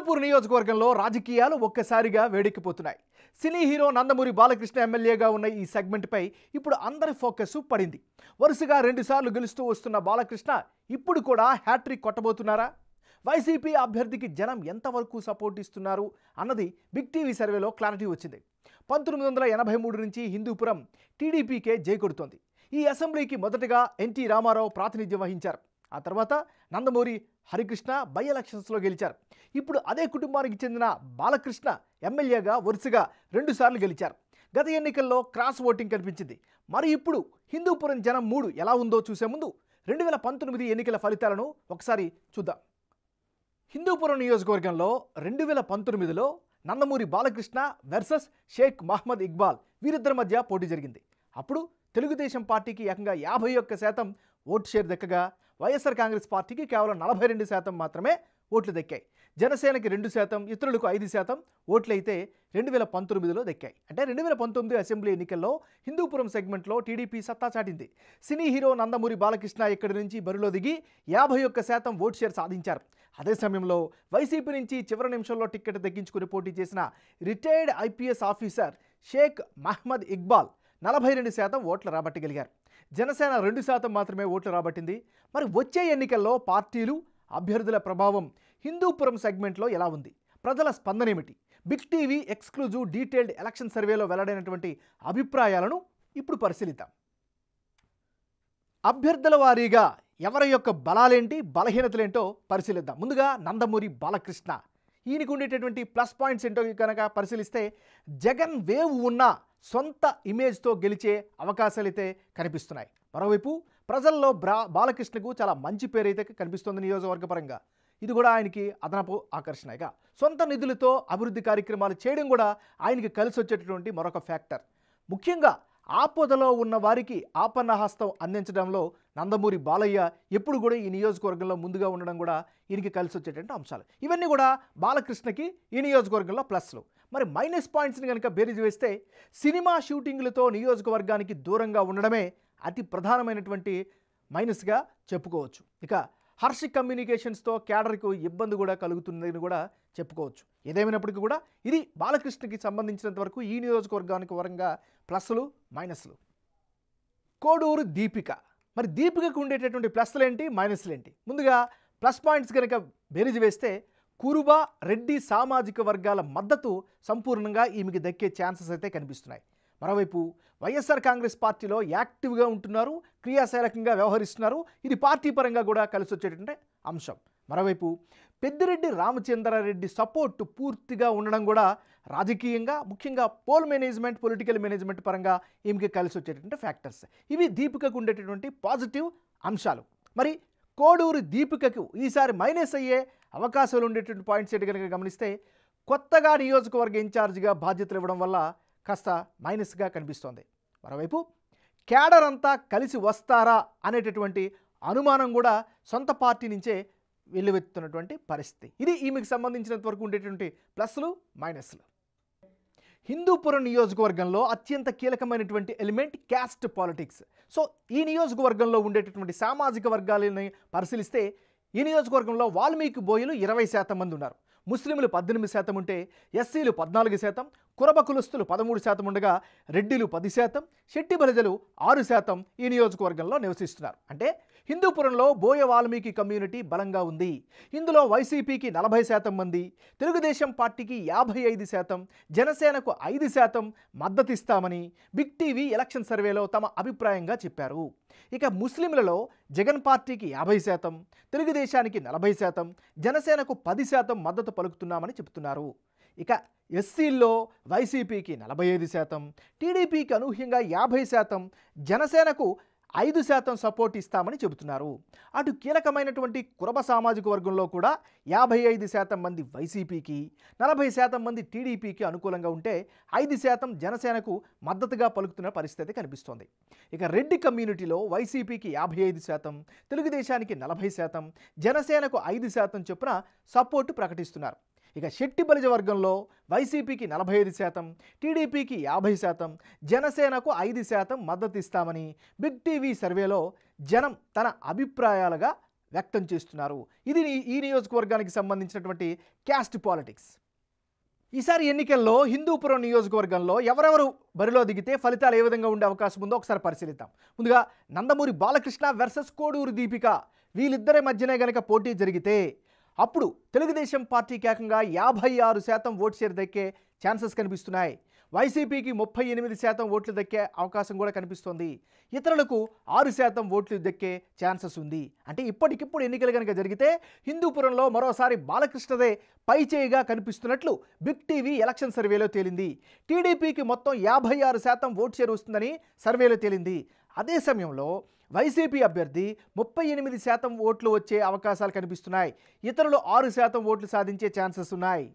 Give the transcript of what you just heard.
హిందూపూర్ నియోజకవర్గంలో రాజకీయాలు ఒక్కసారిగా వేడెక్కిపోతున్నాయి సినీ హీరో నందమూరి బాలకృష్ణ ఎమ్మెల్యేగా ఉన్న ఈ సెగ్మెంట్పై ఇప్పుడు అందరి ఫోకస్ పడింది వరుసగా రెండుసార్లు గెలుస్తూ వస్తున్న బాలకృష్ణ ఇప్పుడు కూడా హ్యాట్రిక్ కొట్టబోతున్నారా వైసీపీ అభ్యర్థికి జనం ఎంతవరకు సపోర్ట్ ఇస్తున్నారు అన్నది బిగ్ టీవీ సర్వేలో క్లారిటీ వచ్చింది పంతొమ్మిది వందల ఎనభై మూడు నుంచి హిందూపురం టీడీపీకే జైకొడుతోంది ఈ అసెంబ్లీకి మొదటగా ఎన్టీ రామారావు ప్రాతినిధ్యం వహించారు ఆ తర్వాత నందమూరి హరికృష్ణ బై ఎలక్షన్స్లో గెలిచారు ఇప్పుడు అదే కుటుంబానికి చెందిన బాలకృష్ణ ఎమ్మెల్యేగా వరుసగా రెండుసార్లు గెలిచారు గత ఎన్నికల్లో క్రాస్ ఓటింగ్ కనిపించింది మరి ఇప్పుడు హిందూపురం జనం మూడు ఎలా ఉందో చూసే ముందు రెండు వేల పంతొమ్మిది ఎన్నికల ఫలితాలను ఒకసారి చూద్దాం హిందూపురం నియోజకవర్గంలో రెండు వేల పంతొమ్మిదిలో నందమూరి బాలకృష్ణ వెర్సస్ షేక్ మహ్మద్ ఇక్బాల్ వీరిద్దరి మధ్య పోటీ జరిగింది అప్పుడు తెలుగుదేశం పార్టీకి ఏకంగా యాభై ఒక్క శాతం ఓటు షేర్ దక్కగా వైఎస్ఆర్ కాంగ్రెస్ పార్టీకి కేవలం నలభై రెండు శాతం మాత్రమే ఓట్లు దక్కాయి జనసేనకి రెండు శాతం ఇతరులకు ఐదు శాతం ఓట్లయితే రెండు వేల పంతొమ్మిదిలో దక్కాయి అంటే రెండు వేల పంతొమ్మిది అసెంబ్లీ ఎన్నికల్లో హిందూపురం సెగ్మెంట్లో టీడీపీ సత్తా చాటింది సినీ హీరో నందమూరి బాలకృష్ణ ఇక్కడి నుంచి బరిలో దిగి యాభై ఒక్క శాతం ఓట్ షేర్ సాధించారు అదే సమయంలో వైసీపీ నుంచి చివరి నిమిషంలో టిక్కెట్ దక్కించుకుని పోటీ చేసిన retired IPS officer Shaik Mohammed Iqbal నలభై రెండు శాతం ఓట్లు రాబట్టగలిగారు జనసేన రెండు శాతం మాత్రమే ఓట్లు రాబట్టింది మరి వచ్చే ఎన్నికల్లో పార్టీలు అభ్యర్థుల ప్రభావం హిందూపురం సెగ్మెంట్లో ఎలా ఉంది ప్రజల స్పందన ఏమిటి big TV exclusive detailed election సర్వేలో వెల్లడైనటువంటి అభిప్రాయాలను ఇప్పుడు పరిశీలిద్దాం అభ్యర్థుల వారీగా ఎవరి యొక్క బలాలేంటి బలహీనతలేంటో పరిశీలిద్దాం ముందుగా నందమూరి బాలకృష్ణ ఈయనకు ఉండేటటువంటి ప్లస్ పాయింట్స్ ఏంటో కనుక పరిశీలిస్తే జగన్ వేవ్ ఉన్న సొంత ఇమేజ్తో గెలిచే అవకాశాలైతే కనిపిస్తున్నాయి మరోవైపు ప్రజల్లో బ్రా బాలకృష్ణకు చాలా మంచి పేరైతే కనిపిస్తుంది నియోజకవర్గ పరంగా ఇది కూడా ఆయనకి అదనపు ఆకర్షణగా సొంత నిధులతో అభివృద్ధి కార్యక్రమాలు చేయడం కూడా ఆయనకి కలిసి వచ్చేటటువంటి మరొక ఫ్యాక్టర్ ముఖ్యంగా ఆపదలో ఉన్న వారికి ఆపన్న హస్తం అందించడంలో నందమూరి బాలయ్య ఎప్పుడు కూడా ఈ నియోజకవర్గంలో ముందుగా ఉండడం కూడా ఈయనకి కలిసి వచ్చేటువంటి అంశాలు ఇవన్నీ కూడా బాలకృష్ణకి ఈ నియోజకవర్గంలో ప్లస్లు మరి మైనస్ పాయింట్స్ని కనుక బేరీజ్ వేస్తే సినిమా షూటింగ్లతో నియోజకవర్గానికి దూరంగా ఉండడమే అతి ప్రధానమైనటువంటి మైనస్గా చెప్పుకోవచ్చు ఇక హర్ష కమ్యూనికేషన్స్తో క్యాడర్కు ఇబ్బంది కూడా కలుగుతుందని కూడా చెప్పుకోవచ్చు ఏదేమైనప్పటికీ కూడా ఇది బాలకృష్ణకి సంబంధించినంత వరకు ఈ నియోజకవర్గానికి వరంగా ప్లస్లు మైనస్లు కోడూరు దీపిక మరి దీపికకు ఉండేటటువంటి ప్లస్లు ఏంటి మైనస్లు ఏంటి ముందుగా ప్లస్ పాయింట్స్ కనుక బేరీజ్ వేస్తే కురుబా రెడ్డి సామాజిక వర్గాల మద్దతు సంపూర్ణంగా ఈమెకి దక్కే ఛాన్సెస్ అయితే కనిపిస్తున్నాయి మరోవైపు వైఎస్ఆర్ కాంగ్రెస్ పార్టీలో యాక్టివ్గా ఉంటున్నారు క్రియాశీలకంగా వ్యవహరిస్తున్నారు ఇది పార్టీ పరంగా కూడా కలిసి వచ్చేటువంటి అంశం మరోవైపు పెద్దిరెడ్డి రామచంద్రారెడ్డి సపోర్టు పూర్తిగా ఉండడం కూడా రాజకీయంగా ముఖ్యంగా పోల్ మేనేజ్మెంట్ పొలిటికల్ మేనేజ్మెంట్ పరంగా ఈమెకి కలిసి వచ్చేటటువంటి ఫ్యాక్టర్స్ ఇవి దీపికకు ఉండేటటువంటి పాజిటివ్ అంశాలు మరి కోడూరు దీపికకు ఈసారి మైనస్ అయ్యే అవకాశాలు ఉండేటువంటి పాయింట్స్ ఏంటి కనుక గమనిస్తే కొత్తగా నియోజకవర్గ ఇన్ఛార్జిగా బాధ్యతలు ఇవ్వడం వల్ల కాస్త మైనస్గా కనిపిస్తోంది మరోవైపు క్యాడర్ అంతా కలిసి వస్తారా అనేటటువంటి అనుమానం కూడా సొంత పార్టీ నుంచే వెల్లువెత్తుతున్నటువంటి పరిస్థితి ఇది ఈమెకు సంబంధించినంత వరకు ఉండేటువంటి ప్లస్లు మైనస్లు హిందూపురం నియోజకవర్గంలో అత్యంత కీలకమైనటువంటి ఎలిమెంట్ క్యాస్ట్ పాలిటిక్స్ సో ఈ నియోజకవర్గంలో ఉండేటటువంటి సామాజిక వర్గాలని పరిశీలిస్తే ఈ నియోజకవర్గంలో వాల్మీకి బోయలు ఇరవై శాతం మంది ఉన్నారు ముస్లింలు పద్దెనిమిది శాతం ఉంటే ఎస్సీలు పద్నాలుగు శాతం కురబ కులస్తులు పదమూడు శాతం ఉండగా రెడ్డిలు పది శాతం శెట్టి ప్రజలు ఆరు శాతం ఈ నియోజకవర్గంలో నివసిస్తున్నారు అంటే హిందూపురంలో బోయ వాల్మీకి కమ్యూనిటీ బలంగా ఉంది ఇందులో వైసీపీకి నలభై శాతం మంది తెలుగుదేశం పార్టీకి యాభై ఐదు శాతం జనసేనకు ఐదు శాతం మద్దతిస్తామని బిగ్ టీవీ ఎలక్షన్ సర్వేలో తమ అభిప్రాయంగా చెప్పారు ఇక ముస్లింలలో జగన్ పార్టీకి యాభై శాతం తెలుగుదేశానికి నలభై శాతం జనసేనకు పది శాతం మద్దతు పలుకుతున్నామని చెబుతున్నారు ఇక ఎస్సీల్లో వైసీపీకి నలభై ఐదు శాతం టీడీపీకి అనూహ్యంగా యాభై శాతం జనసేనకు ఐదు శాతం సపోర్ట్ ఇస్తామని చెబుతున్నారు అటు కీలకమైనటువంటి కురబ సామాజిక వర్గంలో కూడా యాభై ఐదు శాతం మంది వైసీపీకి నలభై శాతం మంది టీడీపీకి అనుకూలంగా ఉంటే ఐదు శాతం జనసేనకు మద్దతుగా పలుకుతున్న పరిస్థితి కనిపిస్తోంది ఇక రెడ్డి కమ్యూనిటీలో వైసీపీకి యాభై ఐదు శాతం తెలుగుదేశానికి నలభై శాతం జనసేనకు ఐదు శాతం చొప్పున సపోర్టు ప్రకటిస్తున్నారు ఇక శెట్టి బలిజ వర్గంలో వైసీపీకి నలభై ఐదు శాతం టీడీపీకి యాభై శాతం జనసేనకు ఐదు శాతం మద్దతు ఇస్తామని బిగ్ టీవీ సర్వేలో జనం తన అభిప్రాయాలుగా వ్యక్తం చేస్తున్నారు ఇది ఈ నియోజకవర్గానికి సంబంధించినటువంటి క్యాస్ట్ పాలిటిక్స్ ఈసారి ఎన్నికల్లో హిందూపురం నియోజకవర్గంలో ఎవరెవరు బరిలో దిగితే ఫలితాలు ఏ విధంగా ఉండే అవకాశం ఉందో ఒకసారి పరిశీలిద్దాం ముందుగా నందమూరి బాలకృష్ణ వెర్సెస్ కోడూరు దీపిక వీళ్ళిద్దరి మధ్యనే గనక పోటీ జరిగితే అప్పుడు తెలుగుదేశం పార్టీకి ఏకంగా యాభై ఆరు శాతం ఓటు షేర్ దక్కే ఛాన్సెస్ కనిపిస్తున్నాయి వైసీపీకి ముప్పై ఎనిమిది శాతం ఓట్లు దక్కే అవకాశం కూడా కనిపిస్తోంది ఇతరులకు ఆరు శాతం ఓట్లు దక్కే ఛాన్సెస్ ఉంది అంటే ఇప్పటికిప్పుడు ఎన్నికలు కనుక జరిగితే హిందూపురంలో మరోసారి బాలకృష్ణదే పైచేయిగా కనిపిస్తున్నట్లు బిగ్ టీవీ ఎలక్షన్ సర్వేలో తేలింది టీడీపీకి మొత్తం యాభై ఆరు శాతం ఓట్ షేర్ వస్తుందని సర్వేలో తేలింది అదే సమయంలో వైసీపీ అభ్యర్థి ముప్పై ఎనిమిది శాతం ఓట్లు వచ్చే అవకాశాలు కనిపిస్తున్నాయి ఇతరులు ఆరు శాతం ఓట్లు సాధించే ఛాన్సెస్ ఉన్నాయి